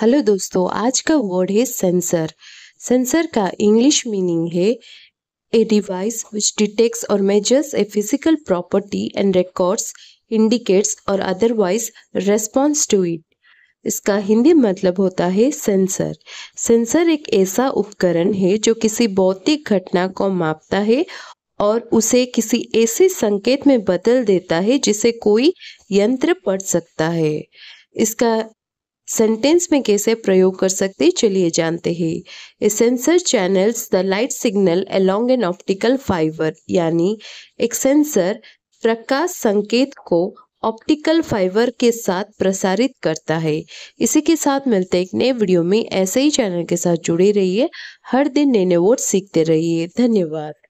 hello दोस्तों आज का वर्ड है सेंसर सेंसर का इंग्लिश मीनिंग है a device which detects or measures a physical property and records indicates or otherwise response to it इसका हिंदी मतलब होता है सेंसर सेंसर एक ऐसा उपकरण है जो किसी भौतिक घटना को मापता है और उसे किसी ऐसे संकेत में बदल देता है जिसे कोई यंत्र पढ़ सकता है इसका सेंटेंस में कैसे प्रयोग कर सकते चलिए जानते हैं a sensor channels the light signal along an optical fibre यानी एक सेंसर प्रकाश संकेत को ऑप्टिकल फाइबर के साथ प्रसारित करता है इसी के साथ मिलते एक नए वीडियो में ऐसे ही चैनल के साथ जुड़े रहिए हर दिन नए नए वोट सीखते रहिए धन्यवाद